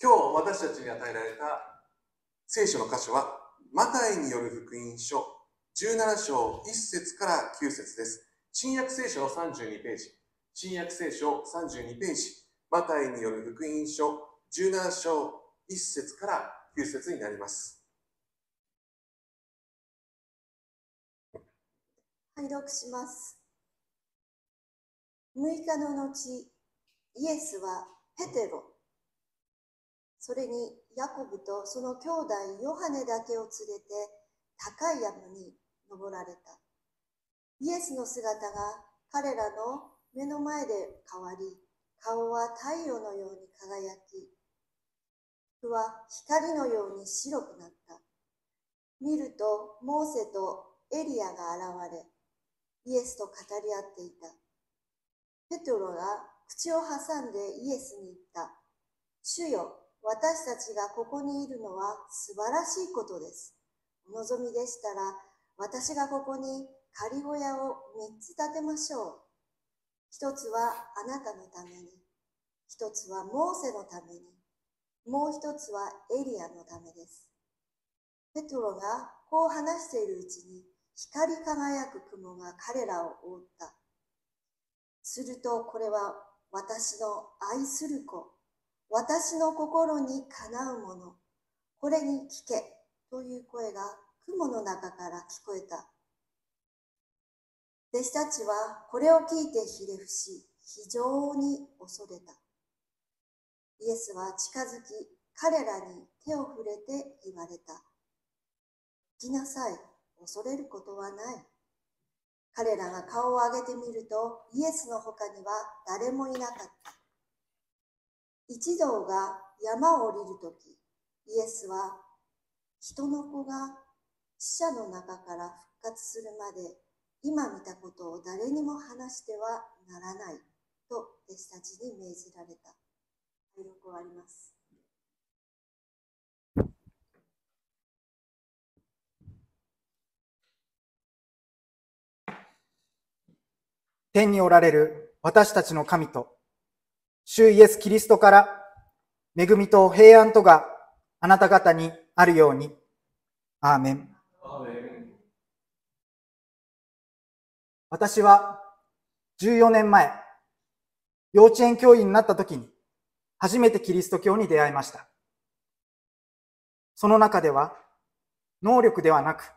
今日私たちに与えられた聖書の箇所は、マタイによる福音書17章1節から9節です。新約聖書の32ページ、新約聖書32ページ、マタイによる福音書17章1節から9節になります。拝読します。6日の後、イエスはペテロ、それにヤコブとその兄弟ヨハネだけを連れて高い山に登られた。イエスの姿が彼らの目の前で変わり、顔は太陽のように輝き、服は光のように白くなった。見るとモーセとエリアが現れ、イエスと語り合っていた。ペトロが口を挟んでイエスに言った。主よ私たちがここにいるのは素晴らしいことです。お望みでしたら、私がここに仮小屋を3つ建てましょう。1つはあなたのために、1つはモーセのために、もう1つはエリアのためです。ペトロがこう話しているうちに、光り輝く雲が彼らを覆った。するとこれは私の愛する子。私の心にかなうもの、これに聞けという声が雲の中から聞こえた。弟子たちはこれを聞いてひれ伏し、非常に恐れた。イエスは近づき、彼らに手を触れて言われた。行きなさい、恐れることはない。彼らが顔を上げてみると、イエスの他には誰もいなかった。一同が山を降りるとき、イエスは、人の子が死者の中から復活するまで、今見たことを誰にも話してはならない、と弟子たちに命じられた。魅力はあります。天におられる私たちの神と、主イエス・キリストから恵みと平安とがあなた方にあるように。アーメン。私は14年前、幼稚園教員になった時に、初めてキリスト教に出会いました。その中では、能力ではなく、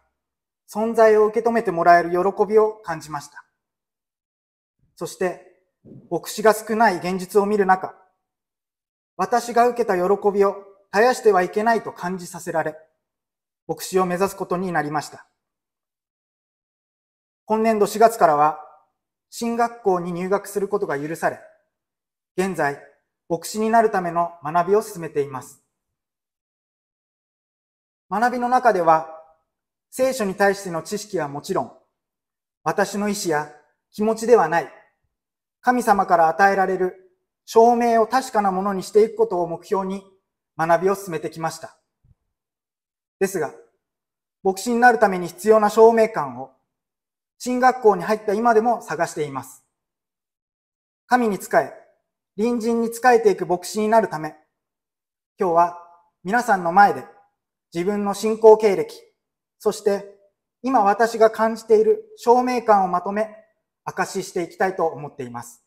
存在を受け止めてもらえる喜びを感じました。そして、牧師が少ない現実を見る中、私が受けた喜びを絶やしてはいけないと感じさせられ、牧師を目指すことになりました。今年度4月からは、進学校に入学することが許され、現在、牧師になるための学びを進めています。学びの中では、聖書に対しての知識はもちろん、私の意思や気持ちではない、神様から与えられる証明を確かなものにしていくことを目標に学びを進めてきました。ですが、牧師になるために必要な証明感を、進学校に入った今でも探しています。神に仕え、隣人に仕えていく牧師になるため、今日は皆さんの前で自分の信仰経歴、そして今私が感じている証明感をまとめ証ししていきたいと思っています。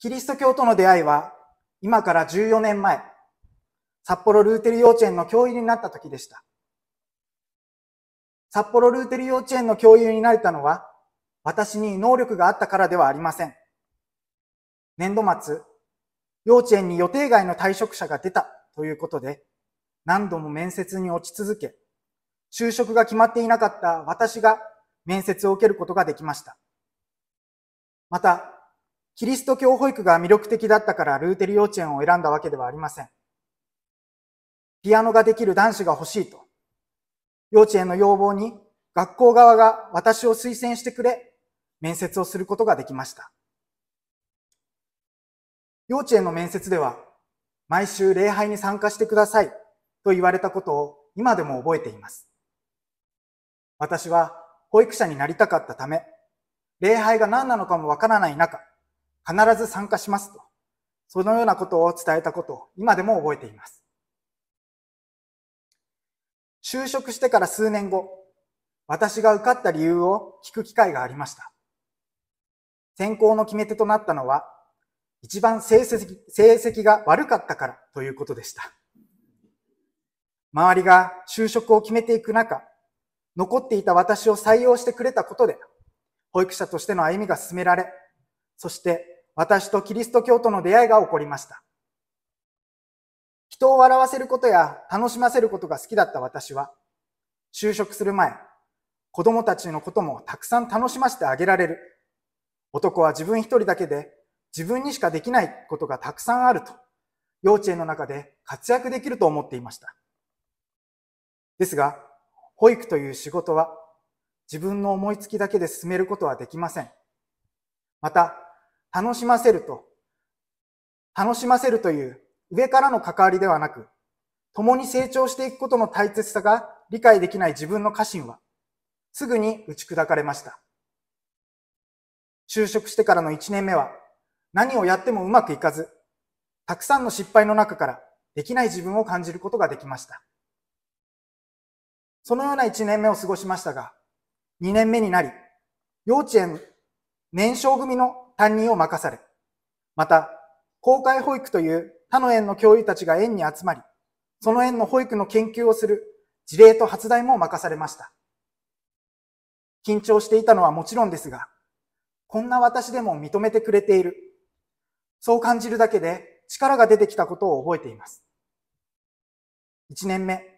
キリスト教との出会いは、今から14年前、札幌ルーテル幼稚園の教員になった時でした。札幌ルーテル幼稚園の教員になれたのは、私に能力があったからではありません。年度末、幼稚園に予定外の退職者が出たということで、何度も面接に落ち続け、就職が決まっていなかった私が面接を受けることができました。また、キリスト教保育が魅力的だったからルーテル幼稚園を選んだわけではありません。ピアノができる男子が欲しいと、幼稚園の要望に学校側が私を推薦してくれ、面接をすることができました。幼稚園の面接では、毎週礼拝に参加してくださいと言われたことを今でも覚えています。私は保育者になりたかったため、礼拝が何なのかもわからない中、必ず参加しますと、そのようなことを伝えたことを今でも覚えています。就職してから数年後、私が受かった理由を聞く機会がありました。選考の決め手となったのは、一番成績成績が悪かったからということでした。周りが就職を決めていく中、残っていた私を採用してくれたことで、保育者としての歩みが進められ、そして私とキリスト教との出会いが起こりました。人を笑わせることや楽しませることが好きだった私は、就職する前、子供たちのこともたくさん楽しませてあげられる。男は自分一人だけで自分にしかできないことがたくさんあると、幼稚園の中で活躍できると思っていました。ですが、保育という仕事は自分の思いつきだけで進めることはできません。また、楽しませると、楽しませるという上からの関わりではなく、共に成長していくことの大切さが理解できない自分の家臣は、すぐに打ち砕かれました。就職してからの1年目は、何をやってもうまくいかず、たくさんの失敗の中からできない自分を感じることができました。そのような1年目を過ごしましたが、2年目になり、幼稚園年少組の担任を任され、また、公開保育という他の園の教諭たちが園に集まり、その園の保育の研究をする事例と発題も任されました。緊張していたのはもちろんですが、こんな私でも認めてくれている。そう感じるだけで力が出てきたことを覚えています。1年目、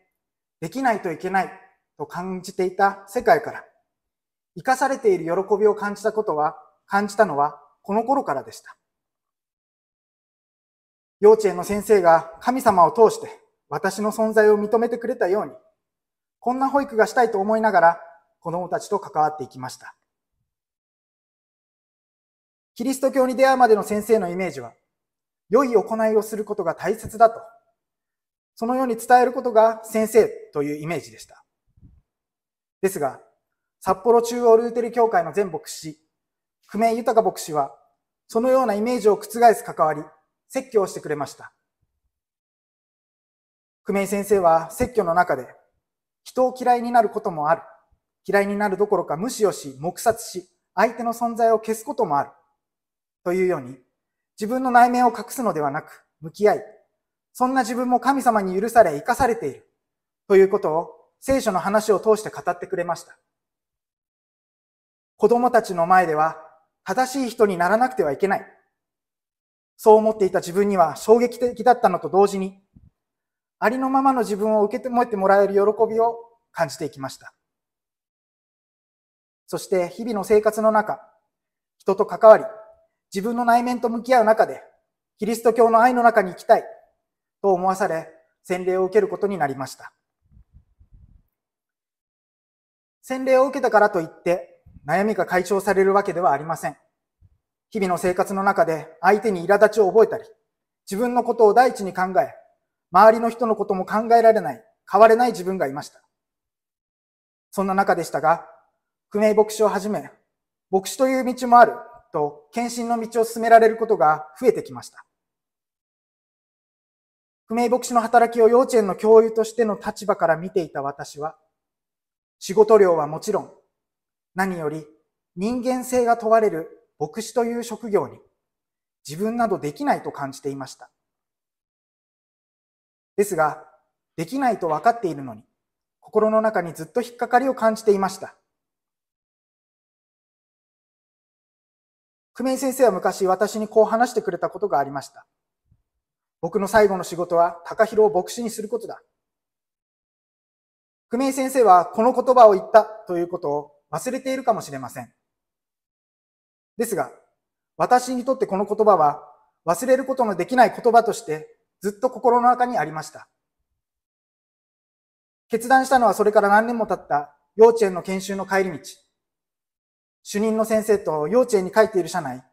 できないといけないと感じていた世界から、生かされている喜びを感じたことは、感じたのはこの頃からでした。幼稚園の先生が神様を通して私の存在を認めてくれたように、こんな保育がしたいと思いながら子供たちと関わっていきました。キリスト教に出会うまでの先生のイメージは、良い行いをすることが大切だとそのように伝えることが先生というイメージでした。ですが、札幌中央ルーテル協会の全牧師、久米豊牧師は、そのようなイメージを覆す関わり、説教をしてくれました。久米先生は説教の中で、人を嫌いになることもある。嫌いになるどころか無視をし、黙殺し、相手の存在を消すこともある。というように、自分の内面を隠すのではなく、向き合い、そんな自分も神様に許され生かされているということを聖書の話を通して語ってくれました。子供たちの前では正しい人にならなくてはいけない。そう思っていた自分には衝撃的だったのと同時に、ありのままの自分を受け止めてもらえる喜びを感じていきました。そして日々の生活の中、人と関わり、自分の内面と向き合う中で、キリスト教の愛の中に行きたいと思わされ、洗礼を受けることになりました。洗礼を受けたからといって、悩みが解消されるわけではありません。日々の生活の中で相手に苛立ちを覚えたり、自分のことを第一に考え、周りの人のことも考えられない、変われない自分がいました。そんな中でしたが、久米牧師をはじめ、牧師という道もあると、献身の道を進められることが増えてきました。不明牧師の働きを幼稚園の教諭としての立場から見ていた私は、仕事量はもちろん、何より人間性が問われる牧師という職業に自分などできないと感じていました。ですが、できないと分かっているのに、心の中にずっと引っかかりを感じていました。久米先生は昔私にこう話してくれたことがありました。僕の最後の仕事は、高弘を牧師にすることだ。久米先生はこの言葉を言ったということを忘れているかもしれません。ですが、私にとってこの言葉は忘れることのできない言葉としてずっと心の中にありました。決断したのはそれから何年も経った幼稚園の研修の帰り道。主任の先生と幼稚園に書いている社内、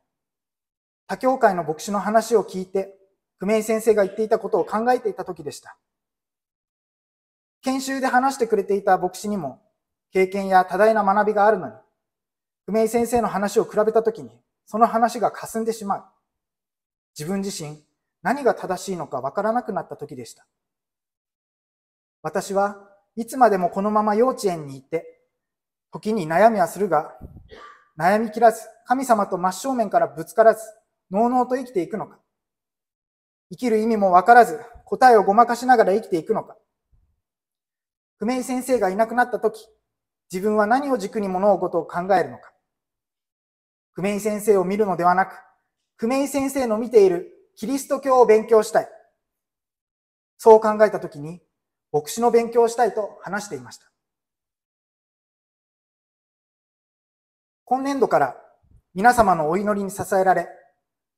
他教会の牧師の話を聞いて久米井先生が言っていたことを考えていた時でした。研修で話してくれていた牧師にも経験や多大な学びがあるのに、久米先生の話を比べた時に、その話が霞んでしまう。自分自身、何が正しいのかわからなくなった時でした。私はいつまでもこのまま幼稚園に行って、時に悩みはするが、悩み切らず、神様と真正面からぶつからず、のうのうと生きていくのか。生きる意味もわからず、答えをごまかしながら生きていくのか。不明先生がいなくなった時、自分は何を軸に物事を考えるのか。不明先生を見るのではなく、不明先生の見ているキリスト教を勉強したい。そう考えた時に、牧師の勉強をしたいと話していました。今年度から皆様のお祈りに支えられ、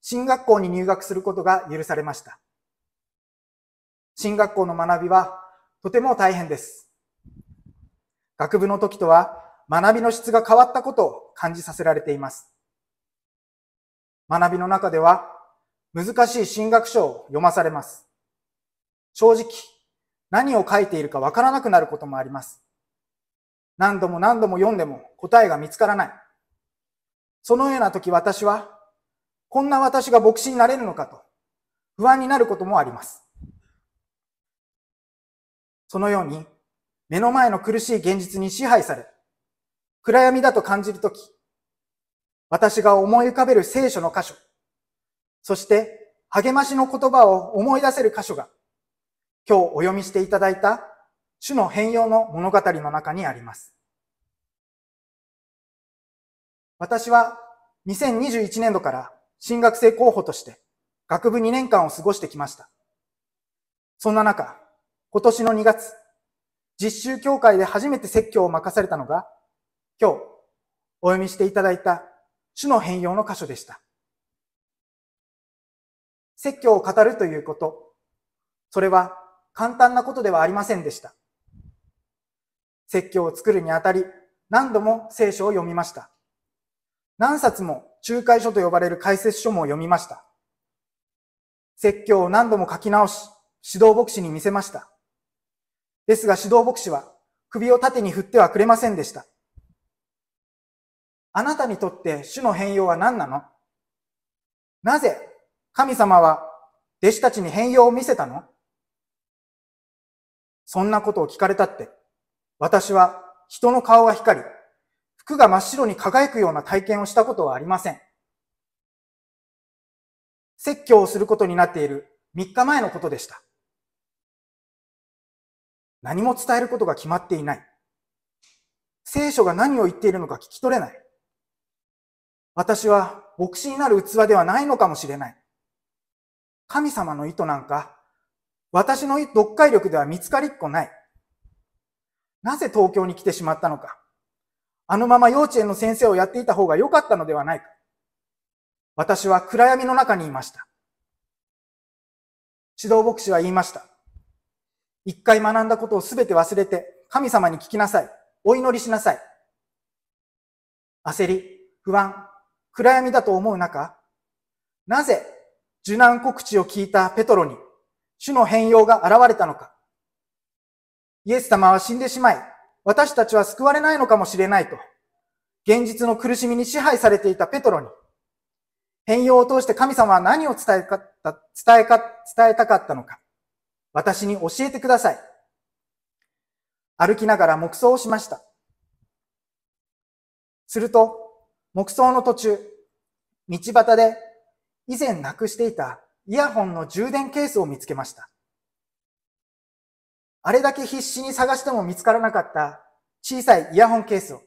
進学校に入学することが許されました。進学校の学びはとても大変です。学部の時とは学びの質が変わったことを感じさせられています。学びの中では難しい進学書を読まされます。正直、何を書いているかわからなくなることもあります。何度も何度も読んでも答えが見つからない。そのような時私はこんな私が牧師になれるのかと不安になることもあります。そのように、目の前の苦しい現実に支配され、暗闇だと感じるとき、私が思い浮かべる聖書の箇所、そして励ましの言葉を思い出せる箇所が、今日お読みしていただいた主の変容の物語の中にあります。私は2021年度から進学生候補として学部2年間を過ごしてきました。そんな中、今年の2月、実習協会で初めて説教を任されたのが、今日お読みしていただいた主の変容の箇所でした。説教を語るということ、それは簡単なことではありませんでした。説教を作るにあたり、何度も聖書を読みました。何冊も仲介書と呼ばれる解説書も読みました。説教を何度も書き直し、指導牧師に見せました。ですが指導牧師は首を縦に振ってはくれませんでした。あなたにとって主の変容は何なのなぜ神様は弟子たちに変容を見せたのそんなことを聞かれたって、私は人の顔は光り、服が真っ白に輝くような体験をしたことはありません。説教をすることになっている3日前のことでした。何も伝えることが決まっていない。聖書が何を言っているのか聞き取れない。私は牧師になる器ではないのかもしれない。神様の意図なんか、私の読解力では見つかりっこない。なぜ東京に来てしまったのか。あのまま幼稚園の先生をやっていた方が良かったのではないか。私は暗闇の中にいました。指導牧師は言いました。一回学んだことをすべて忘れて、神様に聞きなさい。お祈りしなさい。焦り、不安、暗闇だと思う中、なぜ受難告知を聞いたペトロに主の変容が現れたのか。イエス様は死んでしまい、私たちは救われないのかもしれないと、現実の苦しみに支配されていたペトロに、変容を通して神様は何を伝えかった、伝えか、伝えたかったのか、私に教えてください。歩きながら黙想をしました。すると、黙想の途中、道端で以前なくしていたイヤホンの充電ケースを見つけました。あれだけ必死に探しても見つからなかった小さいイヤホンケースを。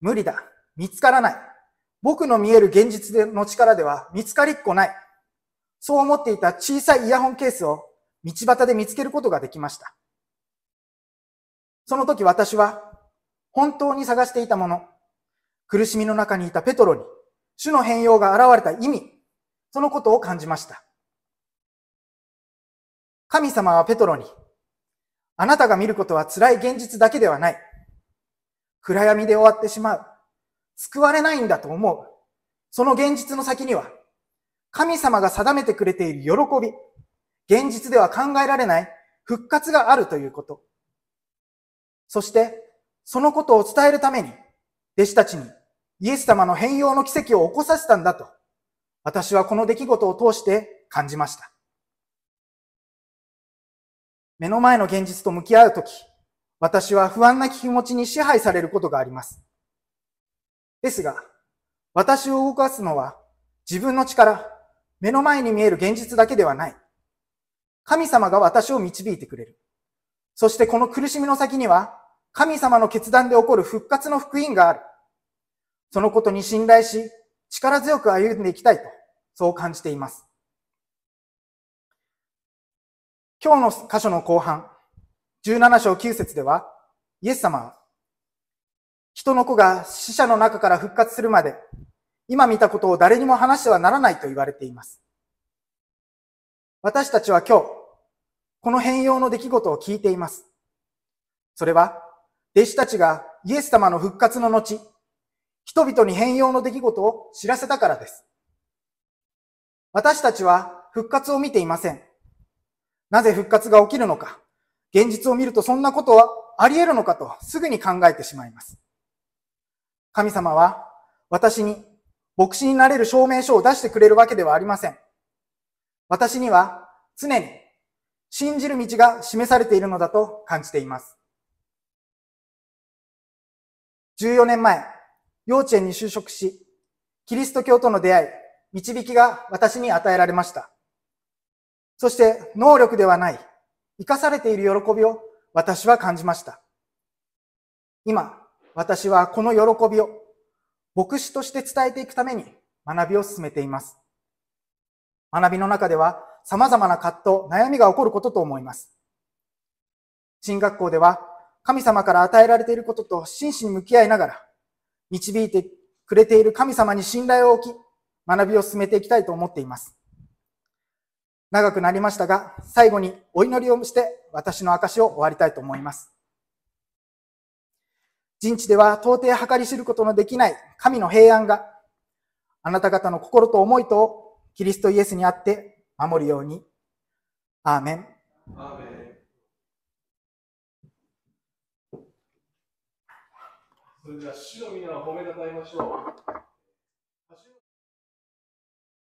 無理だ。見つからない。僕の見える現実の力では見つかりっこない。そう思っていた小さいイヤホンケースを道端で見つけることができました。その時私は本当に探していたもの、苦しみの中にいたペトロに、主の変容が現れた意味、そのことを感じました。神様はペトロに、あなたが見ることは辛い現実だけではない。暗闇で終わってしまう。救われないんだと思う。その現実の先には、神様が定めてくれている喜び、現実では考えられない復活があるということ。そして、そのことを伝えるために、弟子たちにイエス様の変容の奇跡を起こさせたんだと、私はこの出来事を通して感じました。目の前の現実と向き合うとき、私は不安な気持ちに支配されることがあります。ですが、私を動かすのは自分の力、目の前に見える現実だけではない。神様が私を導いてくれる。そしてこの苦しみの先には、神様の決断で起こる復活の福音がある。そのことに信頼し、力強く歩んでいきたいと、そう感じています。今日の箇所の後半、17章9節では、イエス様は、人の子が死者の中から復活するまで、今見たことを誰にも話してはならないと言われています。私たちは今日、この変容の出来事を聞いています。それは、弟子たちがイエス様の復活の後、人々に変容の出来事を知らせたからです。私たちは復活を見ていません。なぜ復活が起きるのか、現実を見るとそんなことはあり得るのかとすぐに考えてしまいます。神様は私に牧師になれる証明書を出してくれるわけではありません。私には常に信じる道が示されているのだと感じています。14年前、幼稚園に就職し、キリスト教との出会い、導きが私に与えられました。そして能力ではない、生かされている喜びを私は感じました。今、私はこの喜びを牧師として伝えていくために学びを進めています。学びの中では様々な葛藤、悩みが起こることと思います。進学校では神様から与えられていることと真摯に向き合いながら、導いてくれている神様に信頼を置き、学びを進めていきたいと思っています。長くなりましたが、最後にお祈りをして私の証を終わりたいと思います。人知では到底計り知ることのできない神の平安が、あなた方の心と思いとキリストイエスにあって守るように。アーメン。アーメンそれでは主の皆を褒めたたえましょう。